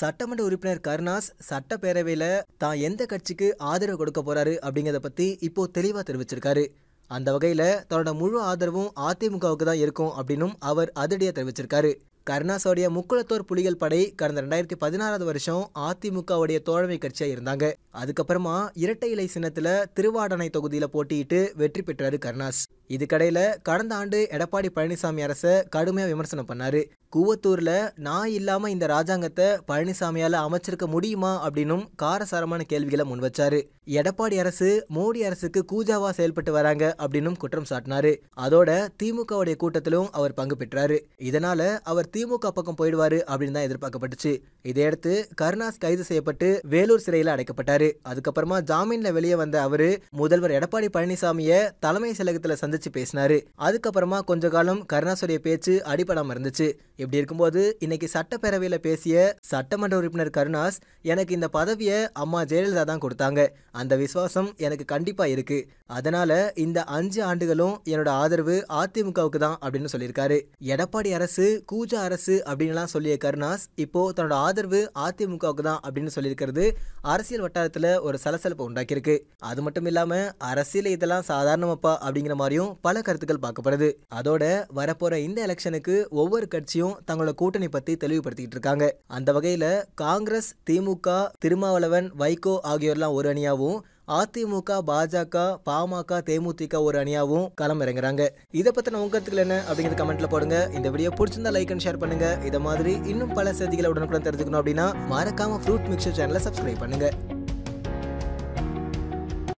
சட்டமன்ற உறுப்பினர் கருணாஸ் சட்டப்பேரவையில் தான் எந்த கட்சிக்கு ஆதரவு கொடுக்க போறாரு அப்படிங்கிறத பற்றி இப்போ தெளிவாக தெரிவிச்சிருக்காரு அந்த வகையில் தன்னோட முழு ஆதரவும் அதிமுகவுக்கு தான் இருக்கும் அப்படின்னும் அவர் அதிரடியாக தெரிவிச்சிருக்காரு கருணாசோடைய முக்குளத்தோர் புலிகள் படை கடந்த ரெண்டாயிரத்தி பதினாறாவது வருஷம் அதிமுகவுடைய தோழமை கட்சியாக இருந்தாங்க அதுக்கப்புறமா இரட்டை இலை சின்னத்தில் திருவாடனை தொகுதியில் போட்டியிட்டு வெற்றி பெற்றாரு கருணாஸ் இதுக்கடையில் கடந்த ஆண்டு எடப்பாடி பழனிசாமி அரசை கடுமையாக விமர்சனம் பண்ணார் கூவத்தூரில் நான் இல்லாமல் இந்த ராஜாங்கத்தை பழனிசாமியால் அமைச்சிருக்க முடியுமா அப்படின்னும் காரசாரமான கேள்விகளை முன்வச்சார் எடப்பாடி அரசு மோடி அரசுக்கு கூஜாவாக செயல்பட்டு வராங்க அப்படின்னும் குற்றம் சாட்டினார் அதோட திமுகவுடைய கூட்டத்திலும் அவர் பங்கு பெற்றார் இதனால் அவர் திமுக பக்கம் போயிடுவார் அப்படின்னு தான் எதிர்பார்க்கப்பட்டுச்சு இதையடுத்து கருணாஸ் கைது செய்யப்பட்டு வேலூர் சிறையில் அடைக்கப்பட்டாரு அதுக்கப்புறமா ஜாமீன்ல வெளியே வந்த அவரு முதல்வர் எடப்பாடி பழனிசாமிய தலைமை செயலகத்துல சந்திச்சு பேசினாரு அதுக்கப்புறமா கொஞ்ச காலம் கருணாஸுடைய பேச்சு அடிப்படாம இருந்துச்சு இப்படி இருக்கும்போது இன்னைக்கு சட்டப்பேரவையில பேசிய சட்டமன்ற உறுப்பினர் கருணாஸ் எனக்கு இந்த பதவியை அம்மா ஜெயலலிதா தான் கொடுத்தாங்க அந்த விசுவாசம் எனக்கு கண்டிப்பா இருக்கு அதனால இந்த அஞ்சு ஆண்டுகளும் என்னோட ஆதரவு அதிமுகவுக்கு தான் அப்படின்னு சொல்லியிருக்காரு எடப்பாடி அரசு கூஜா அரசு அப்படின்லாம் சொல்லிய கருணாஸ் இப்போ தன்னோட ஆதரவு அதிமுகவுக்கு தான் அப்படின்னு சொல்லியிருக்கிறது அரசியல் வட்டாரத்தில் ஒரு சலசலப்பை உண்டாக்கியிருக்கு அது மட்டும் இல்லாமல் அரசியல் இதெல்லாம் சாதாரணமாப்பா அப்படிங்கிற மாதிரியும் பல கருத்துக்கள் பார்க்கப்படுது அதோட வரப்போகிற இந்த எலெக்ஷனுக்கு ஒவ்வொரு கட்சியும் தங்களோட கூட்டணி பற்றி தெளிவுபடுத்திக்கிட்டு இருக்காங்க அந்த வகையில் காங்கிரஸ் திமுக திருமாவளவன் வைகோ ஆகியோர்லாம் ஒரு அணியாகவும் அதிமுக பாஜக பாமக தேமுதிக ஒரு அணியாவும் களம் இறங்குறாங்க இதை பத்தின உங்கத்துக்கு என்ன அப்படிங்கிறது கமெண்ட்ல போடுங்க இந்த வீடியோ பிடிச்சிருந்தா லைக் அண்ட் ஷேர் பண்ணுங்க இதை மாதிரி இன்னும் பல செய்திகளை உடனுக்குடன் தெரிஞ்சுக்கணும் அப்படின்னா மறக்காம ஃப்ரூட் மிக்சர் சேனலை சப்ஸ்கிரைப் பண்ணுங்க